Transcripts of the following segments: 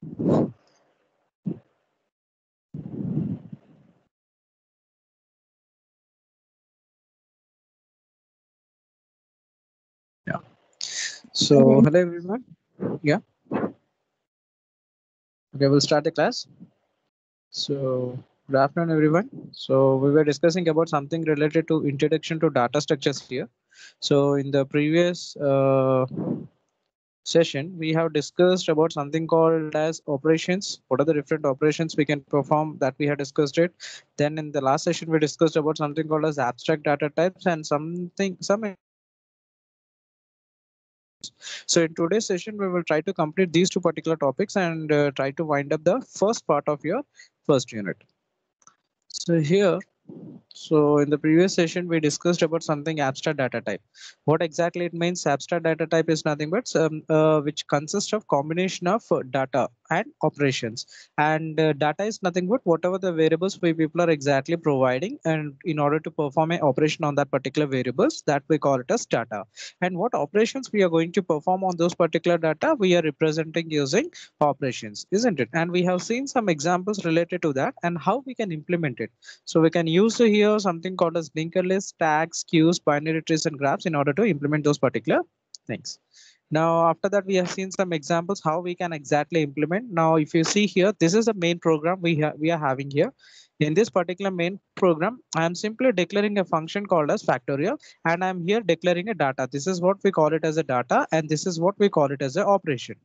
Yeah. So hello everyone. Yeah. Okay, we'll start the class. So good afternoon everyone. So we were discussing about something related to introduction to data structures here. So in the previous uh, session, we have discussed about something called as operations. What are the different operations we can perform that we had discussed it. Then in the last session, we discussed about something called as abstract data types and something some. So in today's session, we will try to complete these two particular topics and uh, try to wind up the first part of your first unit. So here so in the previous session, we discussed about something abstract data type. What exactly it means abstract data type is nothing but um, uh, which consists of combination of uh, data and operations and uh, data is nothing but whatever the variables we people are exactly providing and in order to perform an operation on that particular variables that we call it as data and what operations we are going to perform on those particular data we are representing using operations isn't it and we have seen some examples related to that and how we can implement it so we can use here something called as linker list, tags queues binary trees and graphs in order to implement those particular things now, after that, we have seen some examples how we can exactly implement. Now, if you see here, this is the main program we, we are having here. In this particular main program, I am simply declaring a function called as factorial, and I'm here declaring a data. This is what we call it as a data, and this is what we call it as an operation.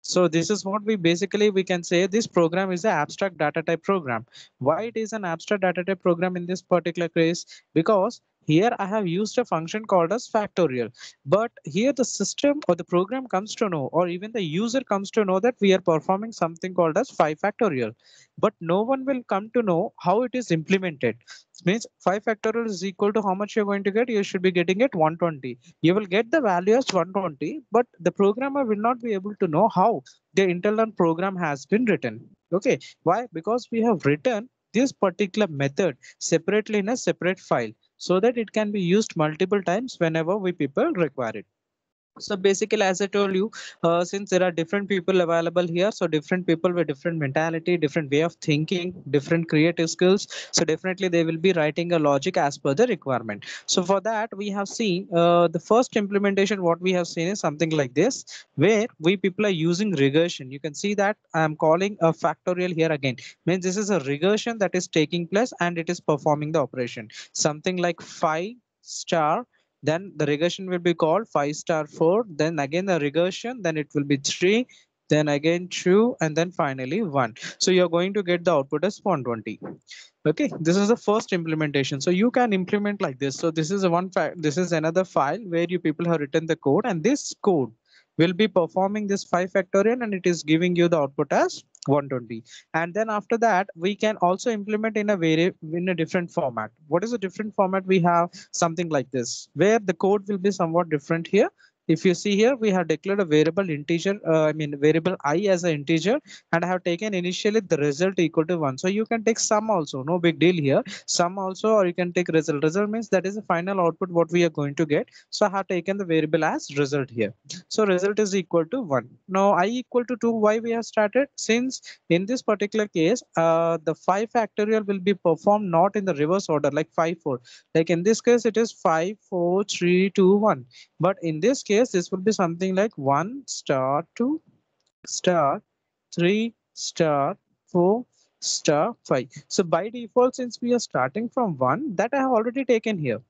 So this is what we basically we can say this program is an abstract data type program. Why it is an abstract data type program in this particular case? Because here I have used a function called as factorial, but here the system or the program comes to know or even the user comes to know that we are performing something called as 5 factorial, but no one will come to know how it is implemented. It means 5 factorial is equal to how much you're going to get. You should be getting it 120. You will get the value as 120, but the programmer will not be able to know how the internal program has been written. Okay, why? Because we have written this particular method separately in a separate file so that it can be used multiple times whenever we people require it so basically as i told you uh, since there are different people available here so different people with different mentality different way of thinking different creative skills so definitely they will be writing a logic as per the requirement so for that we have seen uh, the first implementation what we have seen is something like this where we people are using regression you can see that i am calling a factorial here again means this is a regression that is taking place and it is performing the operation something like phi star then the regression will be called 5 star 4. Then again the regression, then it will be 3. Then again 2 and then finally 1. So you're going to get the output as 120 okay this is the first implementation so you can implement like this so this is one file. this is another file where you people have written the code and this code will be performing this 5 factorial and it is giving you the output as 120 and then after that we can also implement in a very in a different format what is a different format we have something like this where the code will be somewhat different here if you see here, we have declared a variable integer, uh, I mean variable i as an integer and I have taken initially the result equal to 1. So you can take sum also, no big deal here. Sum also or you can take result. Result means that is the final output what we are going to get. So I have taken the variable as result here. So result is equal to 1. Now i equal to 2, why we have started? Since in this particular case, uh, the 5 factorial will be performed not in the reverse order like 5, 4. Like in this case, it is 5, 4, 3, 2, 1. But in this case, case, this would be something like 1 star 2 star 3 star 4 star 5. So by default, since we are starting from 1, that I have already taken here.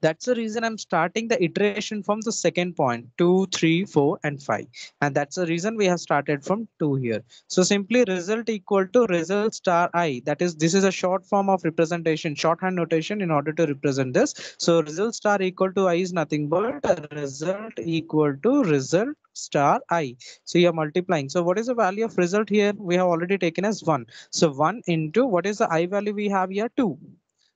That's the reason I'm starting the iteration from the second point, two, three, four, and five. And that's the reason we have started from two here. So simply result equal to result star i. That is, this is a short form of representation, shorthand notation in order to represent this. So result star equal to i is nothing but result equal to result star i. So you're multiplying. So what is the value of result here? We have already taken as one. So one into what is the i value we have here? Two.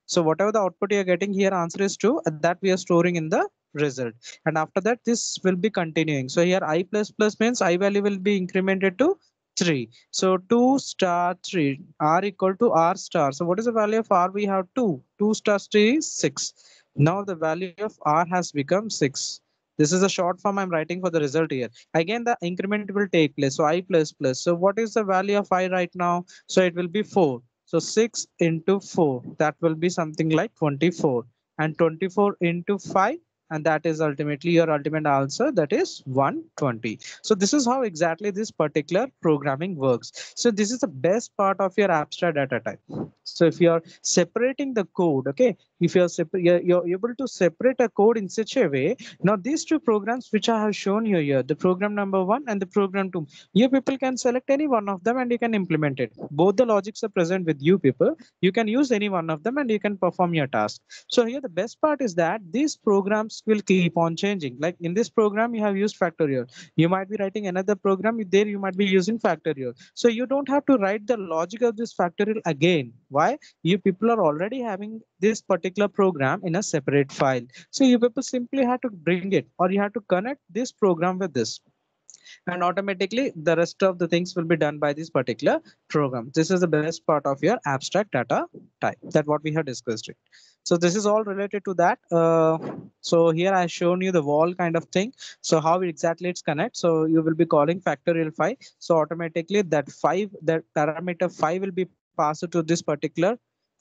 So whatever the output you're getting here, answer is 2. Uh, that we are storing in the result. And after that, this will be continuing. So here i++ plus plus means i value will be incremented to 3. So 2 star 3, r equal to r star. So what is the value of r? We have 2. 2 star 3 is 6. Now the value of r has become 6. This is a short form I'm writing for the result here. Again, the increment will take place. So i plus plus. So what is the value of i right now? So it will be 4. So 6 into 4, that will be something like 24. And 24 into 5, and that is ultimately your ultimate answer that is 120 so this is how exactly this particular programming works so this is the best part of your abstract data type so if you are separating the code okay if you're you're, able to separate a code in such a way now these two programs which i have shown you here the program number one and the program two you people can select any one of them and you can implement it both the logics are present with you people you can use any one of them and you can perform your task so here the best part is that these programs will keep on changing. Like in this program, you have used factorial. You might be writing another program there, you might be using factorial. So you don't have to write the logic of this factorial again. Why? You people are already having this particular program in a separate file. So you people simply have to bring it or you have to connect this program with this and automatically the rest of the things will be done by this particular program. This is the best part of your abstract data type that what we have discussed. It. So this is all related to that. Uh, so here I've shown you the wall kind of thing. So how exactly it's connect. So you will be calling factorial five. So automatically that five, that parameter five will be passed to this particular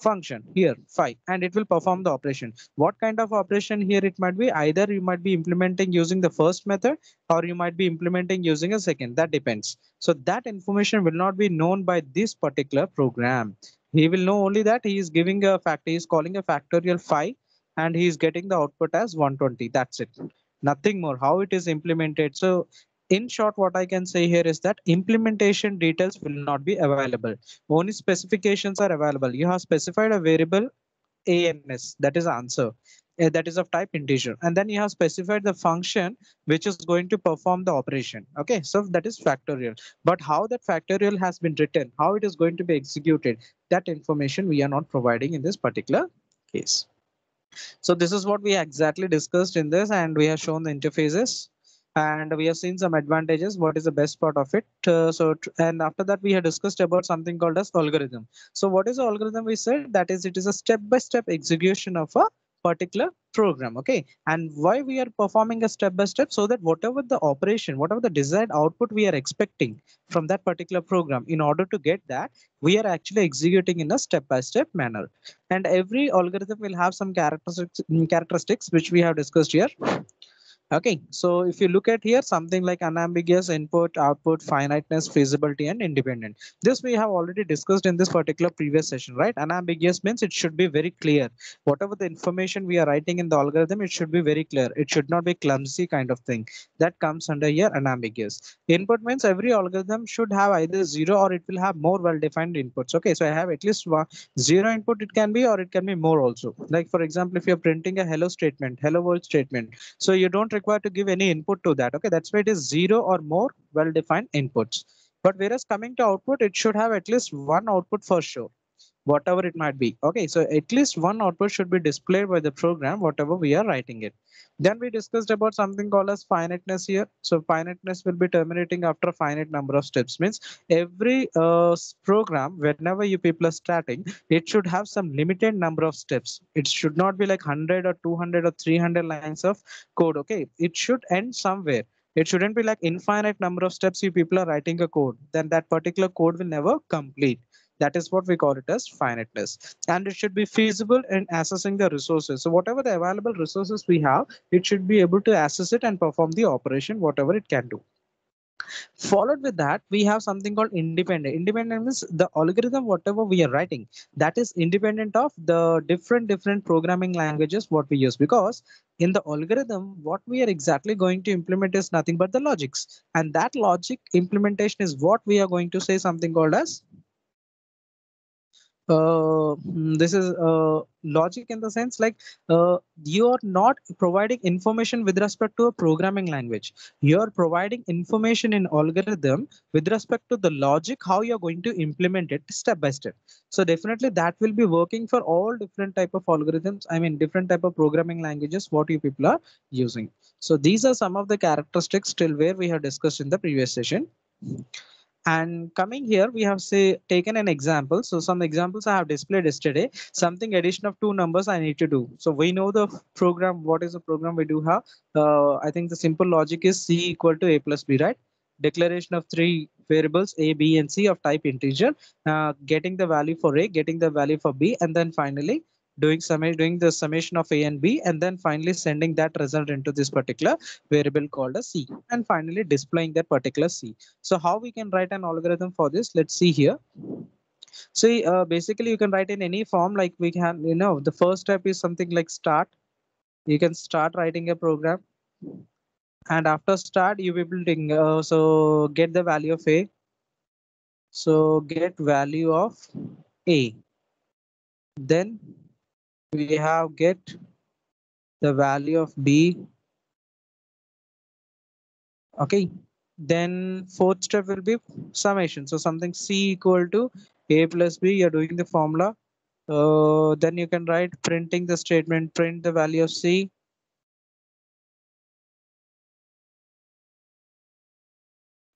function here phi and it will perform the operation. What kind of operation here it might be? Either you might be implementing using the first method or you might be implementing using a second. That depends. So that information will not be known by this particular program. He will know only that he is giving a factor, he is calling a factorial phi and he is getting the output as 120. That's it nothing more how it is implemented so in short, what I can say here is that implementation details will not be available. Only specifications are available. You have specified a variable ANS, that is answer. Eh, that is of type integer. And then you have specified the function which is going to perform the operation. Okay, so that is factorial. But how that factorial has been written, how it is going to be executed, that information we are not providing in this particular case. So this is what we exactly discussed in this and we have shown the interfaces and we have seen some advantages what is the best part of it uh, so and after that we had discussed about something called as algorithm so what is algorithm we said that is it is a step by step execution of a particular program okay and why we are performing a step by step so that whatever the operation whatever the desired output we are expecting from that particular program in order to get that we are actually executing in a step by step manner and every algorithm will have some characteristics mm, characteristics which we have discussed here Okay, so if you look at here, something like unambiguous input, output, finiteness, feasibility, and independent. This we have already discussed in this particular previous session, right? Unambiguous means it should be very clear. Whatever the information we are writing in the algorithm, it should be very clear. It should not be clumsy kind of thing. That comes under here unambiguous. Input means every algorithm should have either zero or it will have more well-defined inputs. Okay, so I have at least one, zero input it can be or it can be more also. Like for example, if you're printing a hello statement, hello world statement, so you don't required to give any input to that. Okay, that's why it is zero or more well-defined inputs. But whereas coming to output, it should have at least one output for sure whatever it might be. Okay, so at least one output should be displayed by the program, whatever we are writing it. Then we discussed about something called as finiteness here. So finiteness will be terminating after a finite number of steps means every uh, program, whenever you people are starting, it should have some limited number of steps. It should not be like 100 or 200 or 300 lines of code. Okay, it should end somewhere it shouldn't be like infinite number of steps you people are writing a code then that particular code will never complete that is what we call it as finiteness. And it should be feasible in accessing the resources. So whatever the available resources we have, it should be able to access it and perform the operation, whatever it can do followed with that we have something called independent independent means the algorithm whatever we are writing that is independent of the different different programming languages what we use because in the algorithm what we are exactly going to implement is nothing but the logics and that logic implementation is what we are going to say something called as uh, this is uh, logic in the sense like uh, you are not providing information with respect to a programming language. You are providing information in algorithm with respect to the logic, how you're going to implement it step by step. So definitely that will be working for all different type of algorithms. I mean, different type of programming languages, what you people are using. So these are some of the characteristics till where we have discussed in the previous session and coming here we have say taken an example so some examples i have displayed yesterday something addition of two numbers i need to do so we know the program what is the program we do have uh, i think the simple logic is c equal to a plus b right declaration of three variables a b and c of type integer uh, getting the value for a getting the value for b and then finally doing doing the summation of a and b and then finally sending that result into this particular variable called a c and finally displaying that particular c so how we can write an algorithm for this let's see here so uh, basically you can write in any form like we can you know the first step is something like start you can start writing a program and after start you will be building uh, so get the value of a so get value of a then we have get the value of b okay then fourth step will be summation so something c equal to a plus b you're doing the formula uh, then you can write printing the statement print the value of c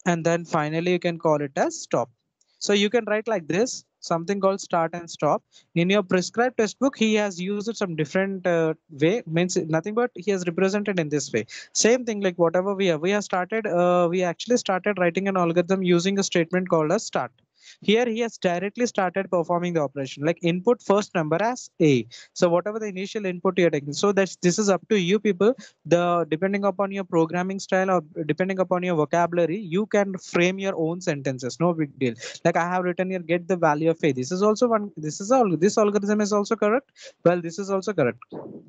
and then finally you can call it as stop so you can write like this something called start and stop. In your prescribed textbook, he has used it some different uh, way, means nothing but he has represented in this way. Same thing like whatever we have, we have started, uh, we actually started writing an algorithm using a statement called a start. Here he has directly started performing the operation like input first number as A. So whatever the initial input you're taking. So that's, this is up to you people. The Depending upon your programming style or depending upon your vocabulary, you can frame your own sentences. No big deal. Like I have written here, get the value of A. This is also one, this is all, this algorithm is also correct. Well, this is also correct.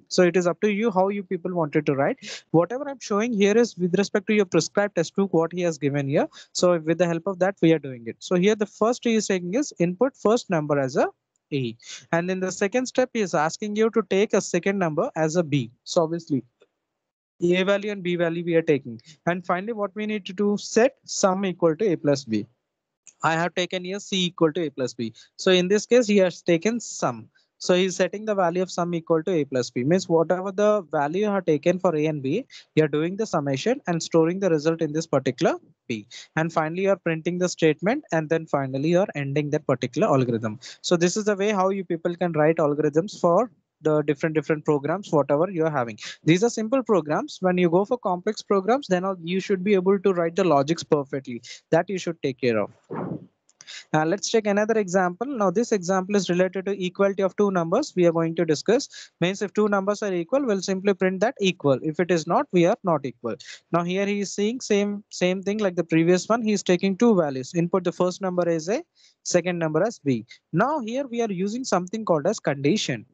So it is up to you how you people wanted to write. Whatever I'm showing here is with respect to your prescribed test book, what he has given here. So with the help of that, we are doing it. So here the first first he is taking is input first number as a A. And in the second step, he is asking you to take a second number as a B. So obviously, A value and B value we are taking. And finally, what we need to do, set sum equal to A plus B. I have taken here C equal to A plus B. So in this case, he has taken sum. So he's setting the value of sum equal to a plus b. Means whatever the value you have taken for a and b, you're doing the summation and storing the result in this particular b. And finally, you're printing the statement and then finally you're ending that particular algorithm. So this is the way how you people can write algorithms for the different different programs whatever you're having these are simple programs when you go for complex programs then you should be able to write the logics perfectly that you should take care of uh, let's take another example. Now this example is related to equality of two numbers we are going to discuss. Means if two numbers are equal, we'll simply print that equal. If it is not, we are not equal. Now here he is seeing same, same thing like the previous one. He is taking two values. Input the first number as A, second number as B. Now here we are using something called as condition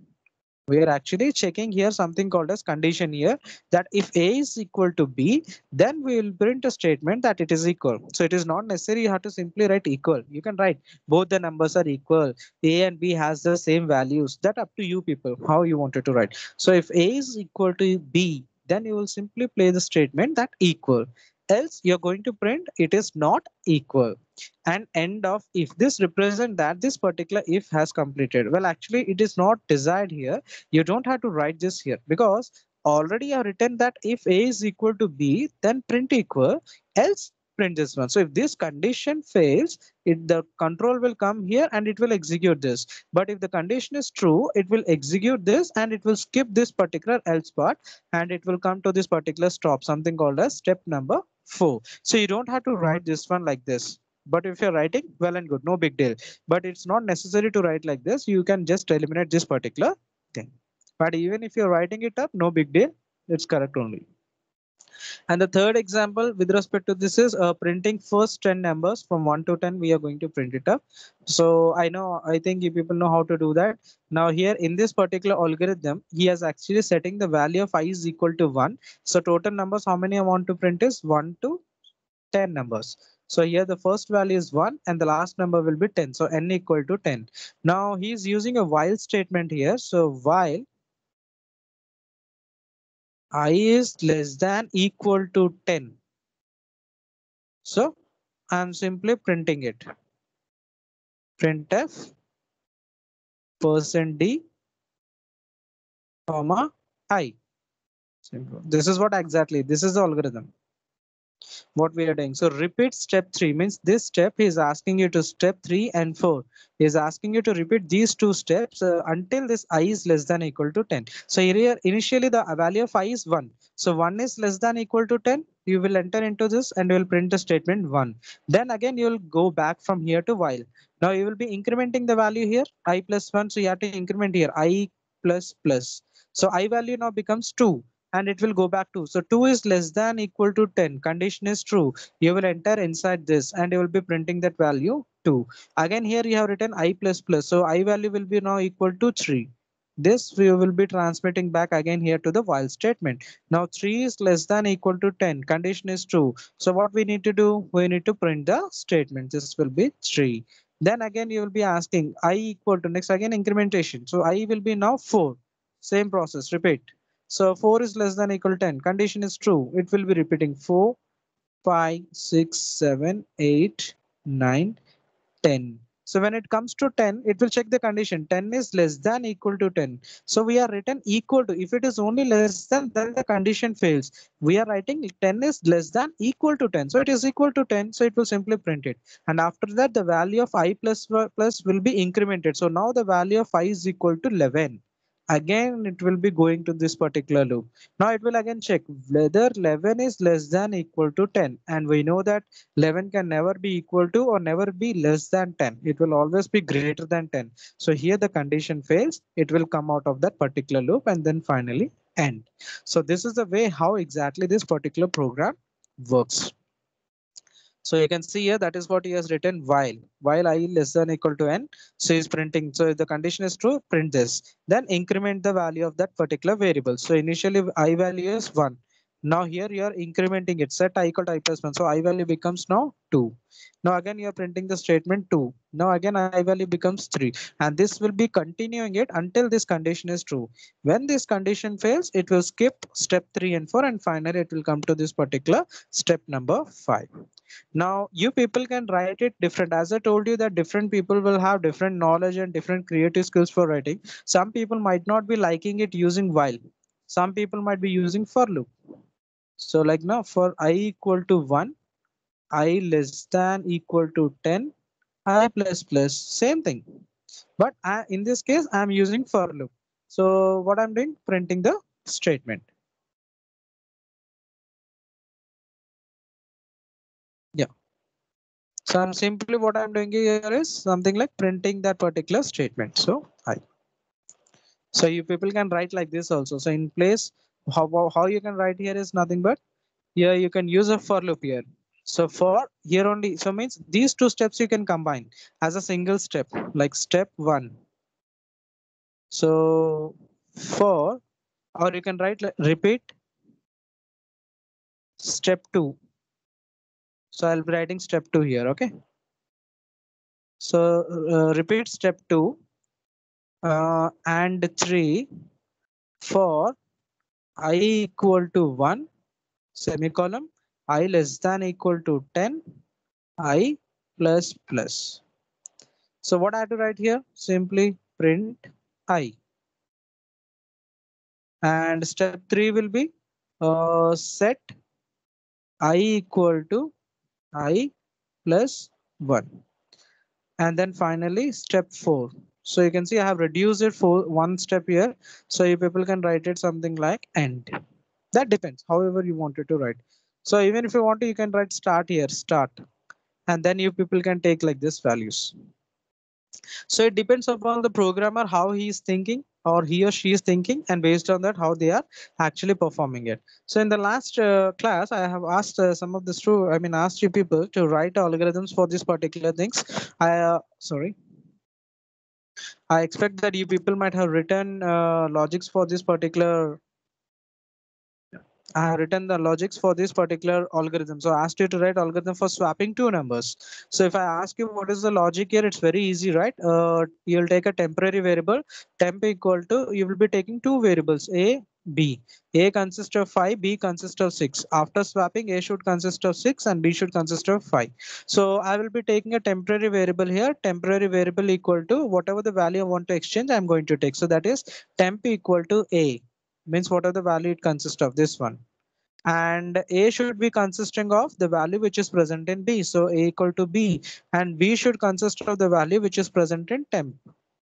we are actually checking here something called as condition here that if a is equal to b then we will print a statement that it is equal so it is not necessary you have to simply write equal you can write both the numbers are equal a and b has the same values that up to you people how you wanted to write so if a is equal to b then you will simply play the statement that equal else you're going to print it is not equal and end of if this represent that this particular if has completed well actually it is not desired here you don't have to write this here because already I've written that if a is equal to b then print equal else print this one so if this condition fails it the control will come here and it will execute this but if the condition is true it will execute this and it will skip this particular else part and it will come to this particular stop something called as step number 4. So you don't have to write this one like this. But if you're writing, well and good, no big deal. But it's not necessary to write like this. You can just eliminate this particular thing. But even if you're writing it up, no big deal. It's correct only. And the third example with respect to this is uh, printing first 10 numbers from 1 to 10, we are going to print it up. So I know, I think you people know how to do that. Now here in this particular algorithm, he has actually setting the value of i is equal to 1. So total numbers, how many I want to print is 1 to 10 numbers. So here the first value is 1 and the last number will be 10. So n equal to 10. Now he's using a while statement here. So while i is less than equal to 10. So I'm simply printing it. Printf percent d comma i. Simple. This is what exactly this is the algorithm what we are doing. So repeat step three means this step is asking you to step three and four is asking you to repeat these two steps uh, until this i is less than equal to 10. So here initially the value of i is one. So one is less than equal to 10. You will enter into this and you will print the statement one. Then again, you will go back from here to while. Now you will be incrementing the value here i plus one. So you have to increment here i plus plus. So i value now becomes two and it will go back to. So 2 is less than equal to 10. Condition is true. You will enter inside this and you will be printing that value 2. Again here you have written i plus plus. So i value will be now equal to 3. This we will be transmitting back again here to the while statement. Now 3 is less than equal to 10. Condition is true. So what we need to do? We need to print the statement. This will be 3. Then again you will be asking i equal to next again incrementation. So i will be now 4. Same process. Repeat. So 4 is less than equal 10. Condition is true. It will be repeating 4, 5, 6, 7, 8, 9, 10. So when it comes to 10, it will check the condition. 10 is less than equal to 10. So we are written equal to. If it is only less than, then the condition fails. We are writing 10 is less than equal to 10. So it is equal to 10. So it will simply print it. And after that, the value of i plus, plus will be incremented. So now the value of i is equal to 11 again it will be going to this particular loop now it will again check whether 11 is less than equal to 10 and we know that 11 can never be equal to or never be less than 10 it will always be greater than 10 so here the condition fails it will come out of that particular loop and then finally end so this is the way how exactly this particular program works so you can see here that is what he has written while while i less than equal to n. So he's printing. So if the condition is true, print this. Then increment the value of that particular variable. So initially i value is 1. Now here you are incrementing it set i equal to i plus 1. So i value becomes now 2. Now again you are printing the statement 2. Now again i value becomes 3. And this will be continuing it until this condition is true. When this condition fails, it will skip step 3 and 4 and finally it will come to this particular step number 5 now you people can write it different as i told you that different people will have different knowledge and different creative skills for writing some people might not be liking it using while some people might be using for loop so like now for i equal to 1 i less than equal to 10 i plus plus same thing but I, uh, in this case i'm using for loop so what i'm doing printing the statement So I'm simply what I'm doing here is something like printing that particular statement. So I. So you people can write like this also. So in place, how, how you can write here is nothing but here you can use a for loop here. So for here only, so means these two steps you can combine as a single step, like step one. So for, or you can write like, repeat step two so I'll be writing step two here, okay? So uh, repeat step two uh, and three for i equal to one semicolon, i less than equal to 10, i plus plus. So what I have to write here? Simply print i. And step three will be uh, set i equal to i plus 1. And then finally step 4. So you can see I have reduced it for one step here. So you people can write it something like end. That depends however you want it to write. So even if you want to, you can write start here, start. And then you people can take like this values. So it depends upon the programmer, how he is thinking or he or she is thinking and based on that how they are actually performing it so in the last uh, class i have asked uh, some of the true i mean asked you people to write algorithms for these particular things i uh, sorry i expect that you people might have written uh, logics for this particular I have written the logics for this particular algorithm. So I asked you to write algorithm for swapping two numbers. So if I ask you what is the logic here, it's very easy, right? Uh, you'll take a temporary variable, temp equal to, you will be taking two variables, A, B. A consists of 5, B consists of 6. After swapping, A should consist of 6 and B should consist of 5. So I will be taking a temporary variable here, temporary variable equal to whatever the value I want to exchange, I'm going to take. So that is temp equal to A means what are the value it consists of this one and a should be consisting of the value which is present in b so a equal to b and b should consist of the value which is present in temp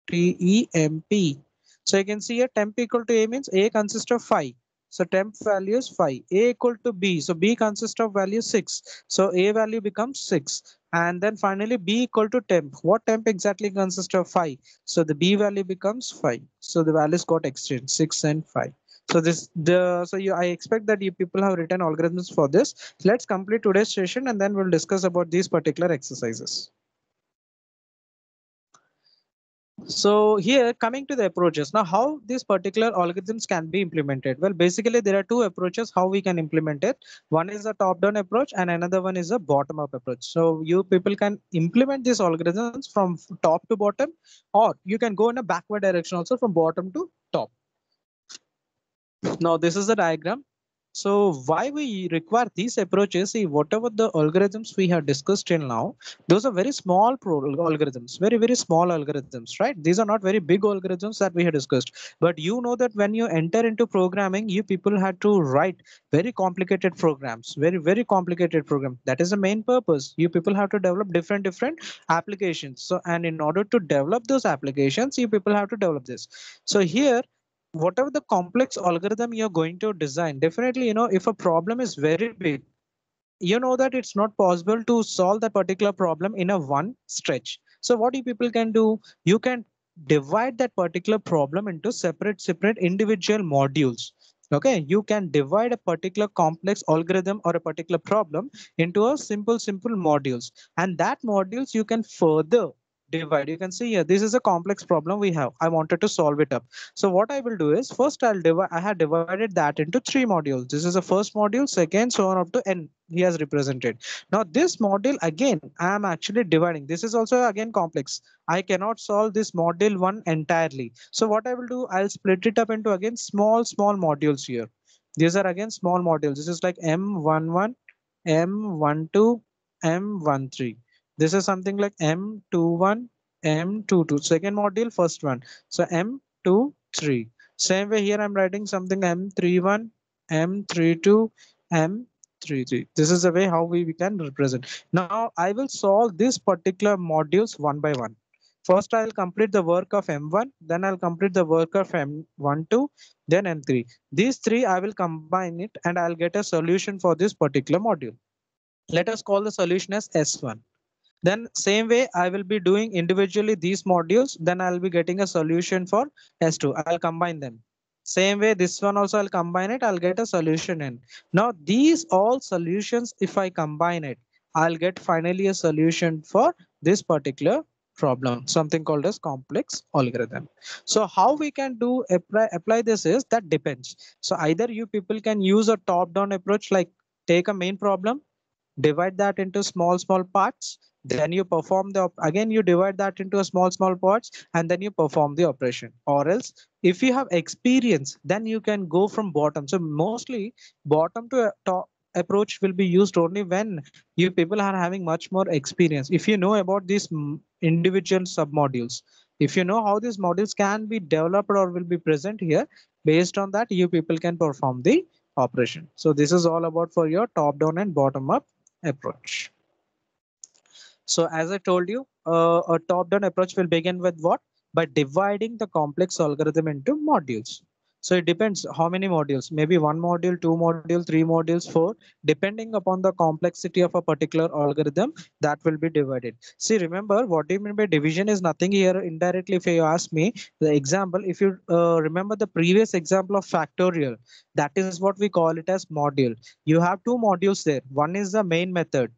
t e m p so you can see here temp equal to a means a consists of 5 so temp value is 5 a equal to b so b consists of value 6 so a value becomes 6 and then finally b equal to temp what temp exactly consists of 5 so the b value becomes 5 so the values got exchanged 6 and 5 so this the so you I expect that you people have written algorithms for this. Let's complete today's session and then we'll discuss about these particular exercises. So here coming to the approaches now how these particular algorithms can be implemented. Well, basically there are two approaches how we can implement it. One is a top down approach and another one is a bottom up approach. So you people can implement these algorithms from top to bottom or you can go in a backward direction also from bottom to top. Now this is the diagram. So why we require these approaches, see whatever the algorithms we have discussed till now, those are very small algorithms, very, very small algorithms, right? These are not very big algorithms that we have discussed. But you know that when you enter into programming, you people had to write very complicated programs, very, very complicated program. That is the main purpose. You people have to develop different, different applications. So, and in order to develop those applications, you people have to develop this. So here, whatever the complex algorithm you're going to design, definitely, you know, if a problem is very big, you know that it's not possible to solve that particular problem in a one stretch. So what you people can do, you can divide that particular problem into separate, separate individual modules. Okay, you can divide a particular complex algorithm or a particular problem into a simple, simple modules. And that modules you can further divide. You can see here, this is a complex problem we have. I wanted to solve it up. So what I will do is first I'll divide, I had divided that into three modules. This is the first module, second, so on up to n he has represented. Now this module again, I am actually dividing. This is also again complex. I cannot solve this module one entirely. So what I will do, I'll split it up into again small, small modules here. These are again small modules. This is like M11, M12, M13. This is something like M21, M22, second module, first one. So M23. Same way here I'm writing something M31, M32, M 3 3 this is the way how we, we can represent now i will solve this particular modules one by one first i'll complete the work of m1 then i'll complete the work of m1 2 then m3 these three i will combine it and i'll get a solution for this particular module let us call the solution as s1 then same way I will be doing individually these modules. Then I'll be getting a solution for S2. I'll combine them. Same way this one also I'll combine it. I'll get a solution in. Now these all solutions if I combine it, I'll get finally a solution for this particular problem, something called as complex algorithm. So how we can do apply, apply this is that depends. So either you people can use a top down approach like take a main problem, divide that into small, small parts then you perform the again you divide that into a small small parts and then you perform the operation or else if you have experience then you can go from bottom so mostly bottom to top approach will be used only when you people are having much more experience if you know about these individual submodules if you know how these modules can be developed or will be present here based on that you people can perform the operation so this is all about for your top down and bottom up approach so as I told you, uh, a top-down approach will begin with what? By dividing the complex algorithm into modules. So it depends how many modules, maybe one module, two module, three modules, four, depending upon the complexity of a particular algorithm that will be divided. See, remember what do you mean by division is nothing here indirectly if you ask me the example, if you uh, remember the previous example of factorial, that is what we call it as module. You have two modules there. One is the main method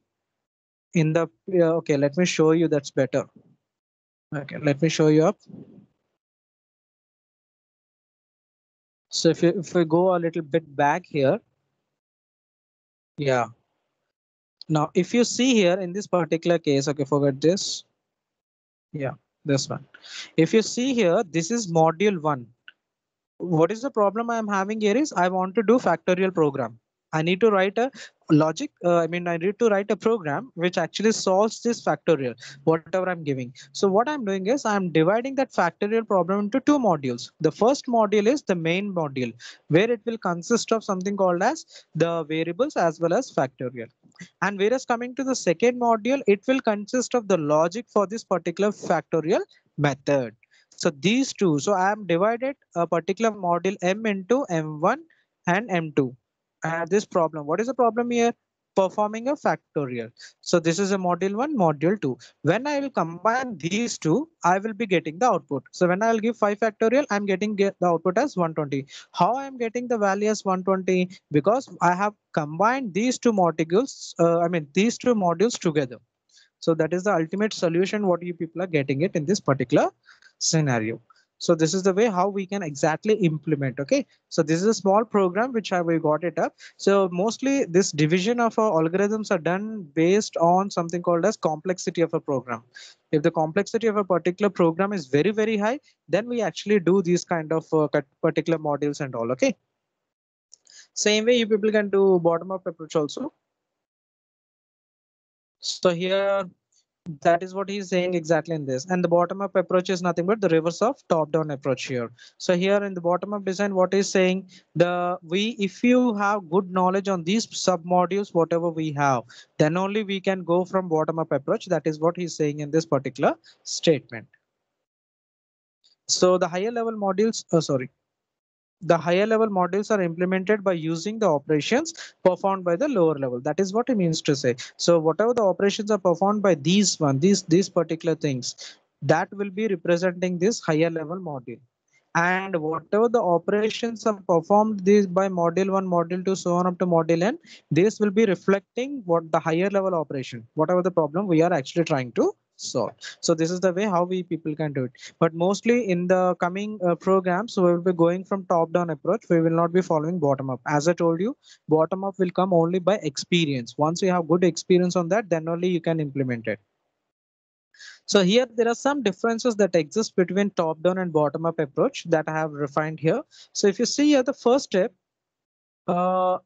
in the uh, okay let me show you that's better okay let me show you up so if, you, if we go a little bit back here yeah now if you see here in this particular case okay forget this yeah this one if you see here this is module one what is the problem i am having here is i want to do factorial program i need to write a logic uh, i mean i need to write a program which actually solves this factorial whatever i'm giving so what i'm doing is i'm dividing that factorial problem into two modules the first module is the main module where it will consist of something called as the variables as well as factorial and whereas coming to the second module it will consist of the logic for this particular factorial method so these two so i am divided a particular module m into m1 and m2 I have this problem. What is the problem here? Performing a factorial. So this is a module one, module two. When I will combine these two, I will be getting the output. So when I will give five factorial, I'm getting get the output as 120. How I'm getting the value as 120? Because I have combined these two modules, uh, I mean, these two modules together. So that is the ultimate solution what you people are getting it in this particular scenario. So this is the way how we can exactly implement. Okay, so this is a small program which I we got it up. So mostly this division of our algorithms are done based on something called as complexity of a program. If the complexity of a particular program is very, very high, then we actually do these kind of uh, particular modules and all. Okay. Same way you people can do bottom up approach also. So here that is what he's saying exactly in this. And the bottom-up approach is nothing but the reverse of top-down approach here. So here in the bottom-up design, what is saying the we if you have good knowledge on these sub-modules, whatever we have, then only we can go from bottom-up approach. That is what he's saying in this particular statement. So the higher level modules, oh, sorry, the higher level modules are implemented by using the operations performed by the lower level. That is what it means to say. So whatever the operations are performed by these one, these, these particular things, that will be representing this higher level module and whatever the operations are performed these by module 1 module 2 so on up to module n this will be reflecting what the higher level operation whatever the problem we are actually trying to solve. So this is the way how we people can do it. But mostly in the coming uh, programs, we will be going from top-down approach. We will not be following bottom-up. As I told you, bottom-up will come only by experience. Once you have good experience on that, then only you can implement it. So here there are some differences that exist between top-down and bottom-up approach that I have refined here. So if you see here the first step, uh,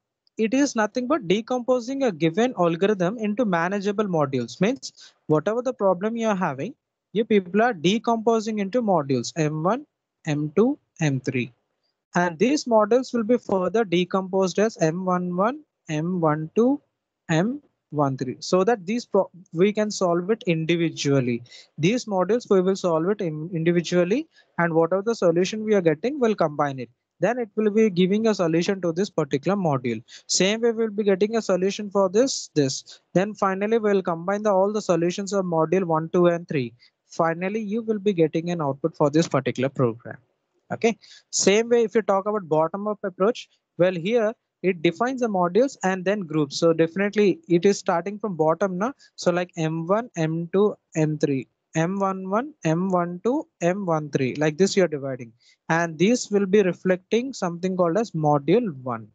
it is nothing but decomposing a given algorithm into manageable modules means whatever the problem you are having you people are decomposing into modules m1 m2 m3 and these models will be further decomposed as m11 m12 m13 so that these we can solve it individually these models we will solve it in individually and whatever the solution we are getting will combine it then it will be giving a solution to this particular module. Same way we'll be getting a solution for this, this. Then finally we'll combine the, all the solutions of module 1, 2 and 3. Finally, you will be getting an output for this particular program. Okay. Same way if you talk about bottom-up approach, well here it defines the modules and then groups. So definitely it is starting from bottom now. So like M1, M2, M3 M11, M12, M13. Like this you're dividing. And these will be reflecting something called as module 1.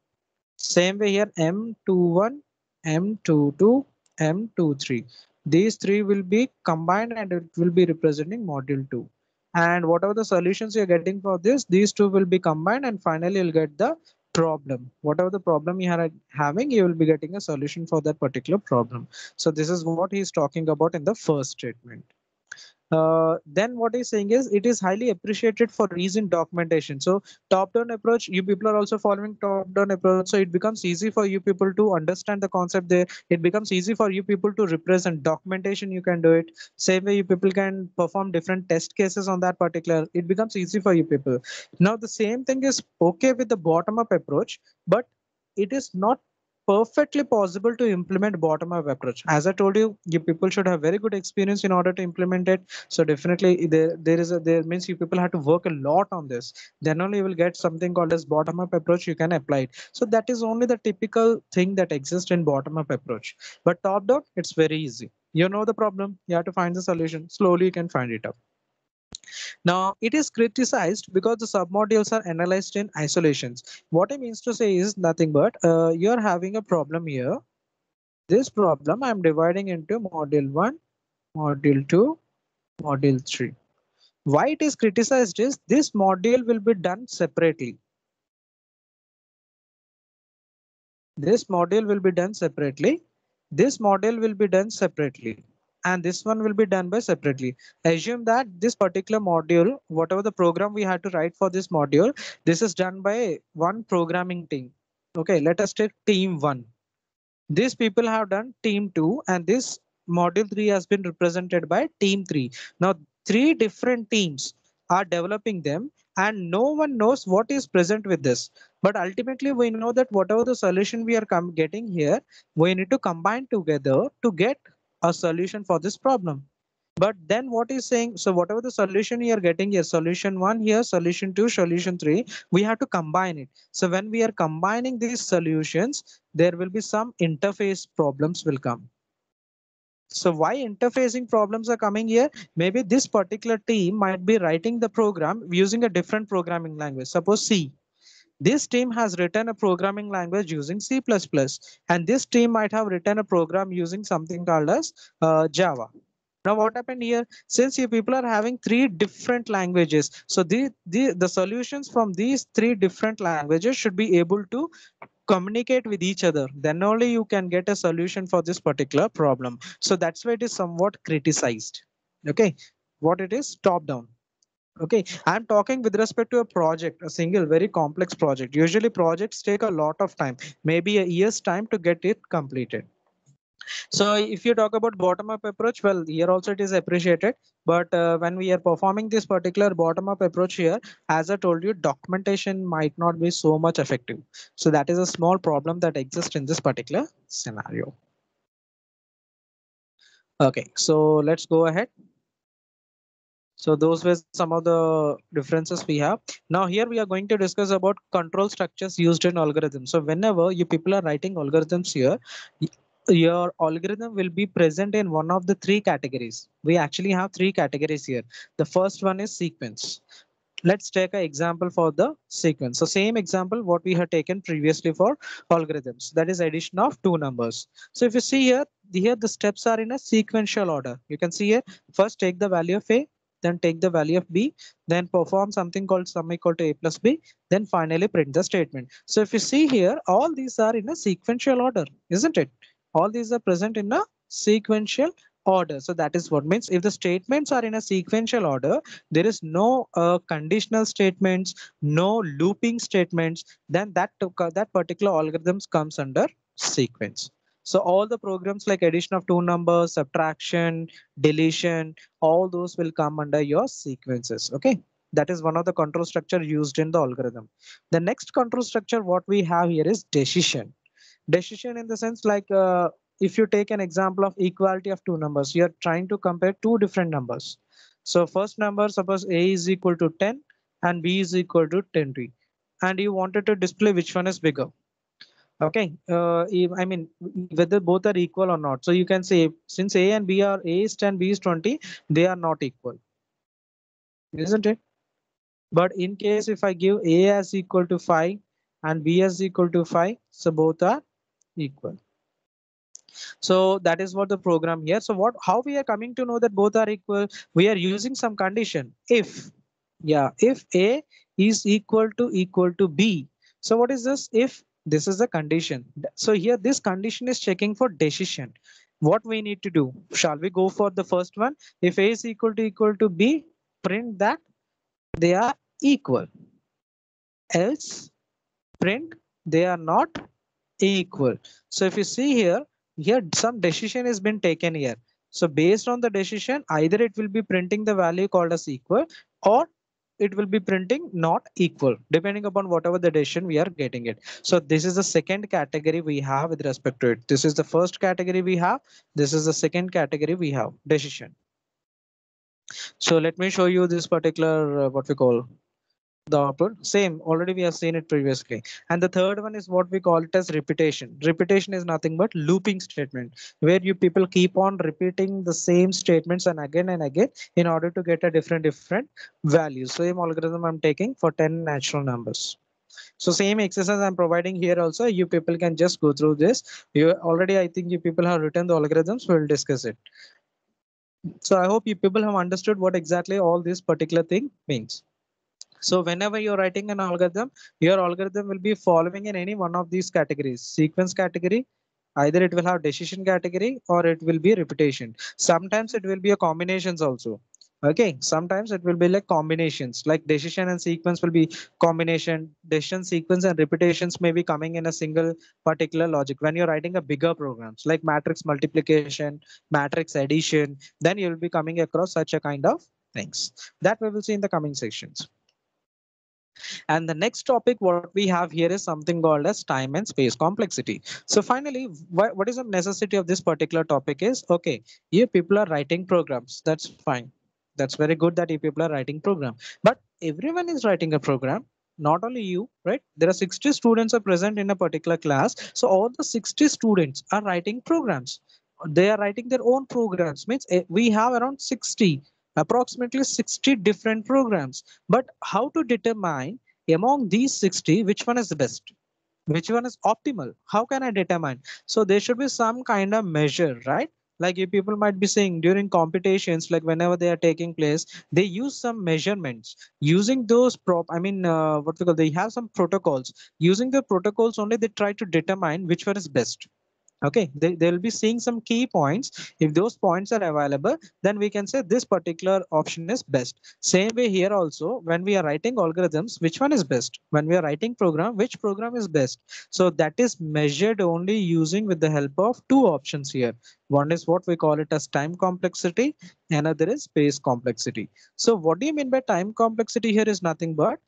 Same way here M21, M22, M23. These three will be combined and it will be representing module 2. And whatever the solutions you're getting for this, these two will be combined and finally you'll get the problem whatever the problem you are having you will be getting a solution for that particular problem so this is what he's talking about in the first statement uh, then what he's saying is it is highly appreciated for reason documentation. So top-down approach, you people are also following top-down approach. So it becomes easy for you people to understand the concept there. It becomes easy for you people to represent documentation. You can do it. Same way you people can perform different test cases on that particular. It becomes easy for you people. Now the same thing is okay with the bottom-up approach, but it is not perfectly possible to implement bottom-up approach. As I told you, you people should have very good experience in order to implement it. So definitely there, there is a, there means you people have to work a lot on this. Then only you will get something called as bottom-up approach. You can apply it. So that is only the typical thing that exists in bottom-up approach. But top-down, it's very easy. You know the problem. You have to find the solution. Slowly you can find it out. Now it is criticized because the submodules are analyzed in isolations. What I means to say is nothing but uh, you're having a problem here. This problem I'm dividing into module 1, module 2, module 3. Why it is criticized is this module will be done separately. This module will be done separately. This module will be done separately and this one will be done by separately. Assume that this particular module, whatever the program we had to write for this module, this is done by one programming team. Okay, let us take team one. These people have done team two and this module three has been represented by team three. Now, three different teams are developing them and no one knows what is present with this. But ultimately, we know that whatever the solution we are getting here, we need to combine together to get a solution for this problem. But then what is saying, so whatever the solution you are getting here, solution one here, solution two, solution three, we have to combine it. So when we are combining these solutions, there will be some interface problems will come. So why interfacing problems are coming here? Maybe this particular team might be writing the program using a different programming language, suppose C. This team has written a programming language using C++, and this team might have written a program using something called as uh, Java. Now what happened here? Since you people are having three different languages, so the, the, the solutions from these three different languages should be able to communicate with each other. Then only you can get a solution for this particular problem. So that's why it is somewhat criticized. Okay, what it is top down okay i'm talking with respect to a project a single very complex project usually projects take a lot of time maybe a year's time to get it completed so if you talk about bottom up approach well here also it is appreciated but uh, when we are performing this particular bottom up approach here as i told you documentation might not be so much effective so that is a small problem that exists in this particular scenario okay so let's go ahead so those were some of the differences we have. Now here we are going to discuss about control structures used in algorithms. So whenever you people are writing algorithms here, your algorithm will be present in one of the three categories. We actually have three categories here. The first one is sequence. Let's take an example for the sequence. So same example what we had taken previously for algorithms. That is addition of two numbers. So if you see here, here the steps are in a sequential order. You can see here, first take the value of A, then take the value of b, then perform something called sum equal to a plus b, then finally print the statement. So if you see here, all these are in a sequential order, isn't it? All these are present in a sequential order. So that is what means if the statements are in a sequential order, there is no uh, conditional statements, no looping statements, then that, uh, that particular algorithms comes under sequence. So all the programs like addition of two numbers, subtraction, deletion, all those will come under your sequences. Okay. That is one of the control structure used in the algorithm. The next control structure what we have here is decision. Decision in the sense like uh, if you take an example of equality of two numbers, you're trying to compare two different numbers. So first number, suppose A is equal to 10 and B is equal to 20. And you wanted to display which one is bigger okay uh, if, i mean whether both are equal or not so you can say since a and b are a is 10 b is 20 they are not equal isn't it but in case if i give a as equal to 5 and b as equal to 5 so both are equal so that is what the program here so what how we are coming to know that both are equal we are using some condition if yeah if a is equal to equal to b so what is this if this is the condition. So here this condition is checking for decision. What we need to do? Shall we go for the first one? If A is equal to equal to B, print that they are equal. Else, print they are not equal. So if you see here, here some decision has been taken here. So based on the decision, either it will be printing the value called as equal or it will be printing not equal depending upon whatever the decision we are getting it. So this is the second category we have with respect to it. This is the first category we have. This is the second category we have decision. So let me show you this particular uh, what we call the output same already we have seen it previously and the third one is what we call it as repetition repetition is nothing but looping statement where you people keep on repeating the same statements and again and again in order to get a different different value same algorithm i'm taking for 10 natural numbers so same exercise i'm providing here also you people can just go through this you already i think you people have written the algorithms we'll discuss it so i hope you people have understood what exactly all this particular thing means so whenever you're writing an algorithm, your algorithm will be following in any one of these categories, sequence category, either it will have decision category or it will be repetition. Sometimes it will be a combinations also. Okay, sometimes it will be like combinations, like decision and sequence will be combination, decision, sequence, and repetitions may be coming in a single particular logic. When you're writing a bigger programs like matrix multiplication, matrix addition, then you'll be coming across such a kind of things that we will see in the coming sections. And the next topic, what we have here is something called as time and space complexity. So finally, wh what is the necessity of this particular topic is, okay, here people are writing programs. That's fine. That's very good that people are writing program. But everyone is writing a program not only you right there are 60 students are present in a particular class so all the 60 students are writing programs they are writing their own programs means eh, we have around 60 approximately 60 different programs. But how to determine among these 60, which one is the best? Which one is optimal? How can I determine? So there should be some kind of measure, right? Like you people might be saying during competitions, like whenever they are taking place, they use some measurements. Using those prop, I mean, uh, what we call, they have some protocols. Using the protocols only, they try to determine which one is best okay they, they will be seeing some key points if those points are available then we can say this particular option is best same way here also when we are writing algorithms which one is best when we are writing program which program is best so that is measured only using with the help of two options here one is what we call it as time complexity another is space complexity so what do you mean by time complexity here is nothing but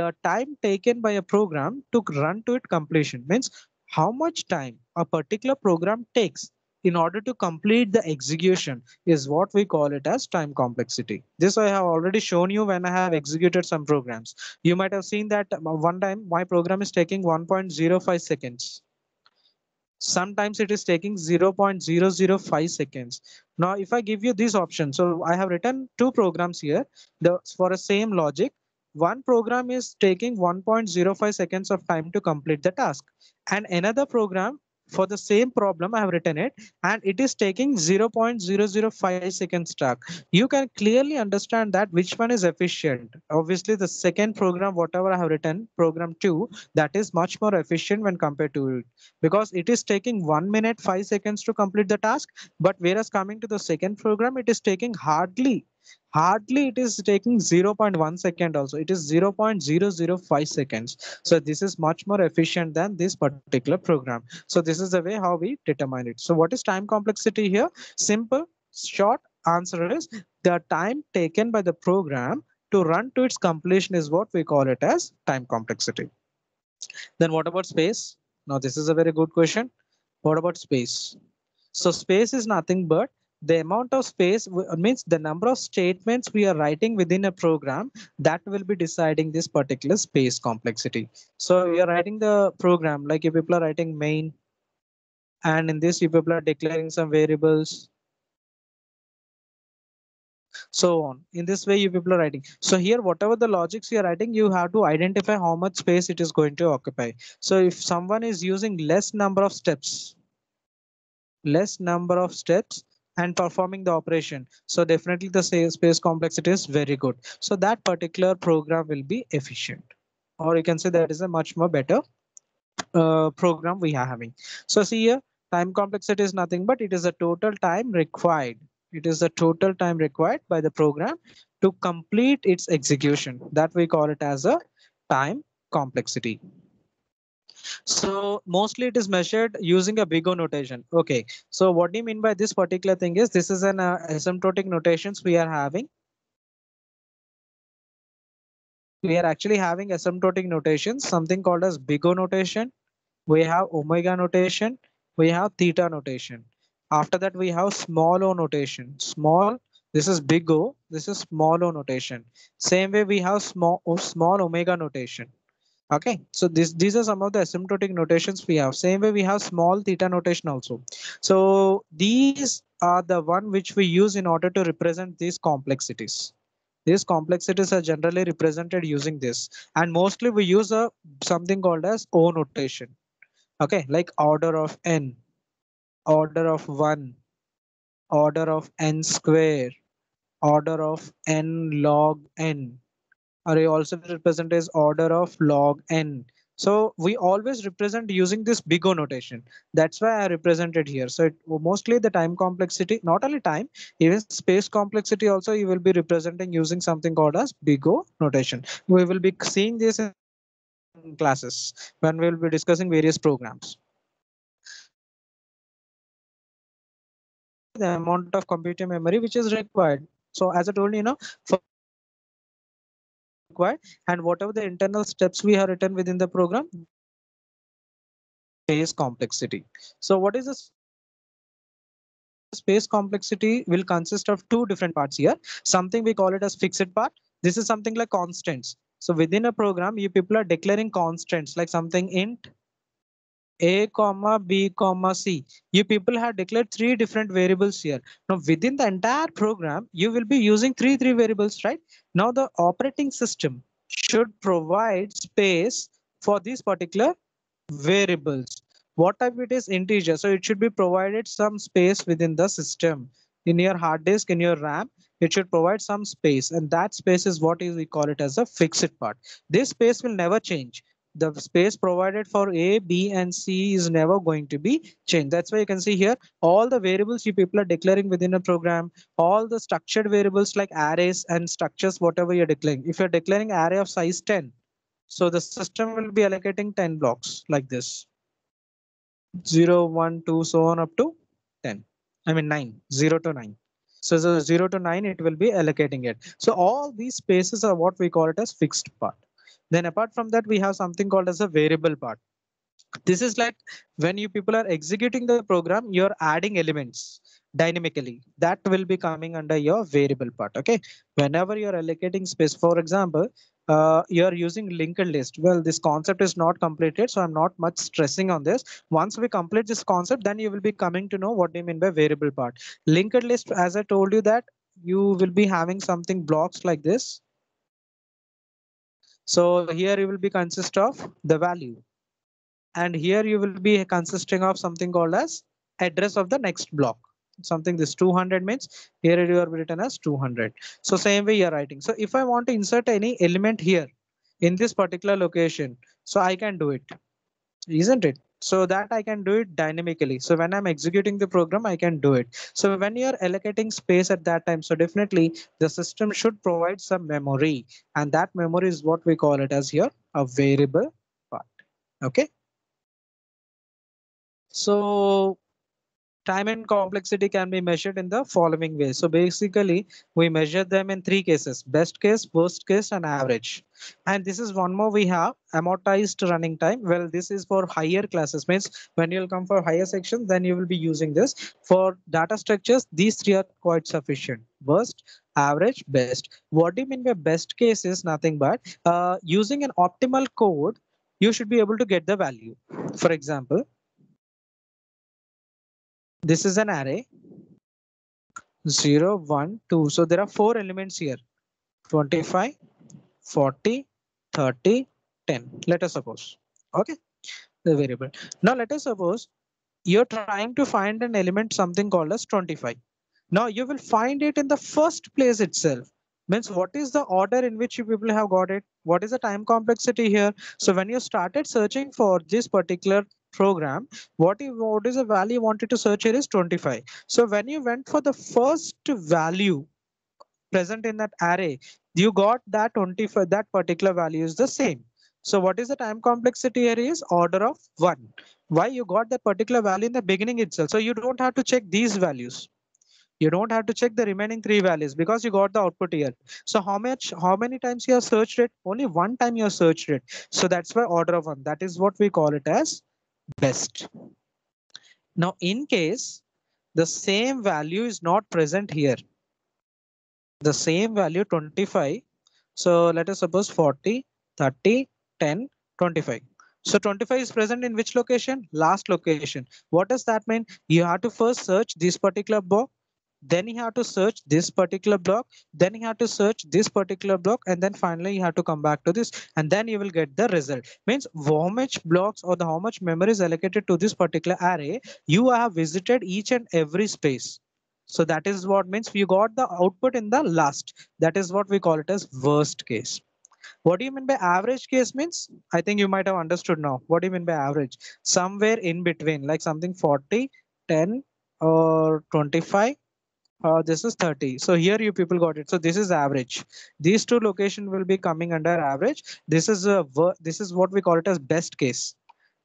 the time taken by a program to run to its completion means how much time a particular program takes in order to complete the execution is what we call it as time complexity. This I have already shown you when I have executed some programs. You might have seen that uh, one time my program is taking 1.05 seconds. Sometimes it is taking 0.005 seconds. Now, if I give you this option, so I have written two programs here the, for a same logic. One program is taking 1.05 seconds of time to complete the task and another program for the same problem, I have written it and it is taking 0.005 seconds track. You can clearly understand that which one is efficient. Obviously, the second program, whatever I have written, program two, that is much more efficient when compared to it because it is taking one minute, five seconds to complete the task. But whereas coming to the second program, it is taking hardly hardly it is taking 0.1 second also it is 0.005 seconds so this is much more efficient than this particular program so this is the way how we determine it so what is time complexity here simple short answer is the time taken by the program to run to its completion is what we call it as time complexity then what about space now this is a very good question what about space so space is nothing but the amount of space uh, means the number of statements we are writing within a program that will be deciding this particular space complexity. So you're writing the program like if people are writing main and in this if people are declaring some variables so on in this way you people are writing so here whatever the logics you're writing you have to identify how much space it is going to occupy so if someone is using less number of steps less number of steps and performing the operation. So definitely the space complexity is very good. So that particular program will be efficient or you can say that is a much more better uh, program we are having. So see here, time complexity is nothing but it is a total time required. It is the total time required by the program to complete its execution. That we call it as a time complexity. So mostly it is measured using a bigger notation. Okay. So what do you mean by this particular thing is this is an uh, asymptotic notations we are having. We are actually having asymptotic notations, something called as bigger notation. We have omega notation. We have theta notation. After that, we have small o notation. Small this is big O, this is small O notation. Same way we have small, small omega notation. Okay, so this these are some of the asymptotic notations we have. Same way we have small theta notation also. So these are the one which we use in order to represent these complexities. These complexities are generally represented using this. And mostly we use a something called as O notation. Okay, like order of n, order of 1, order of n square, order of n log n array also represent as order of log n. So we always represent using this big O notation. That's why I represent it here. So it, mostly the time complexity, not only time, even space complexity also you will be representing using something called as big O notation. We will be seeing this in classes when we will be discussing various programs. The amount of computer memory which is required. So as I told you, you know, for required and whatever the internal steps we have written within the program space complexity. So what is this? Space complexity will consist of two different parts here. Something we call it as fixed part. This is something like constants. So within a program, you people are declaring constants like something int, a comma b comma c you people have declared three different variables here now within the entire program you will be using three three variables right now the operating system should provide space for these particular variables what type it is integer so it should be provided some space within the system in your hard disk in your ram it should provide some space and that space is what is we call it as a fixed part this space will never change the space provided for A, B, and C is never going to be changed. That's why you can see here all the variables you people are declaring within a program, all the structured variables like arrays and structures, whatever you're declaring. If you're declaring array of size 10, so the system will be allocating 10 blocks like this. 0, 1, 2, so on up to 10. I mean 9, 0 to 9. So, so 0 to 9, it will be allocating it. So all these spaces are what we call it as fixed part. Then apart from that, we have something called as a variable part. This is like when you people are executing the program, you're adding elements dynamically. That will be coming under your variable part. Okay. Whenever you're allocating space, for example, uh, you're using linked list. Well, this concept is not completed, so I'm not much stressing on this. Once we complete this concept, then you will be coming to know what do you mean by variable part. Linked list, as I told you that you will be having something blocks like this. So here you will be consist of the value. And here you will be consisting of something called as address of the next block. Something this 200 means here you are written as 200. So same way you are writing. So if I want to insert any element here in this particular location, so I can do it. Isn't it? so that I can do it dynamically. So when I'm executing the program, I can do it. So when you're allocating space at that time, so definitely the system should provide some memory and that memory is what we call it as here a variable part. Okay. So time and complexity can be measured in the following way. So basically, we measure them in three cases, best case, worst case, and average. And this is one more we have, amortized running time. Well, this is for higher classes, means when you'll come for higher sections, then you will be using this. For data structures, these three are quite sufficient. Worst, average, best. What do you mean by best case is nothing but uh, using an optimal code, you should be able to get the value. For example, this is an array 0 1 2 so there are four elements here 25 40 30 10 let us suppose okay the variable now let us suppose you're trying to find an element something called as 25 now you will find it in the first place itself means what is the order in which you people have got it what is the time complexity here so when you started searching for this particular program, what, you, what is the value you wanted to search here is 25. So when you went for the first value present in that array, you got that 25, that particular value is the same. So what is the time complexity here is order of one. Why you got that particular value in the beginning itself. So you don't have to check these values. You don't have to check the remaining three values because you got the output here. So how much, how many times you have searched it? Only one time you have searched it. So that's why order of one. That is what we call it as best. Now, in case the same value is not present here, the same value 25. So let us suppose 40, 30, 10, 25. So 25 is present in which location? Last location. What does that mean? You have to first search this particular box then you have to search this particular block then you have to search this particular block and then finally you have to come back to this and then you will get the result means how much blocks or the how much memory is allocated to this particular array you have visited each and every space so that is what means you got the output in the last that is what we call it as worst case what do you mean by average case means? I think you might have understood now. What do you mean by average? Somewhere in between, like something 40, 10 or 25 uh, this is 30. So here you people got it. So this is average. These two location will be coming under average. This is a this is what we call it as best case.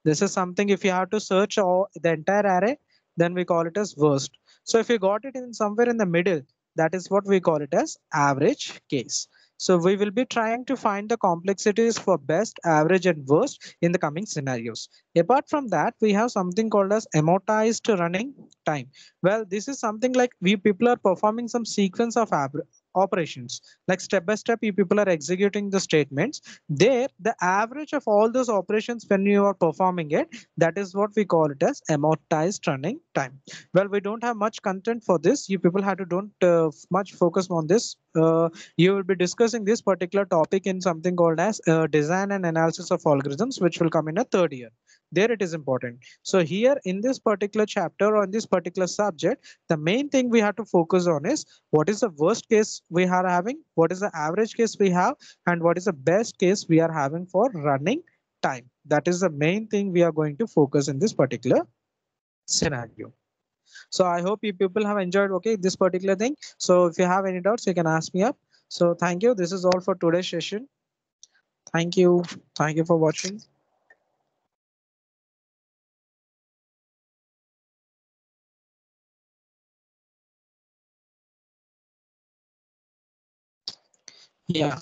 This is something if you have to search all the entire array, then we call it as worst. So if you got it in somewhere in the middle, that is what we call it as average case. So we will be trying to find the complexities for best, average, and worst in the coming scenarios. Apart from that, we have something called as amortized running time. Well, this is something like we people are performing some sequence of operations like step by step you people are executing the statements there the average of all those operations when you are performing it that is what we call it as amortized running time well we don't have much content for this you people have to don't uh, much focus on this uh, you will be discussing this particular topic in something called as uh, design and analysis of algorithms, which will come in a third year. There it is important. So here in this particular chapter or in this particular subject, the main thing we have to focus on is what is the worst case we are having, what is the average case we have, and what is the best case we are having for running time. That is the main thing we are going to focus in this particular scenario so i hope you people have enjoyed okay this particular thing so if you have any doubts you can ask me up so thank you this is all for today's session thank you thank you for watching yeah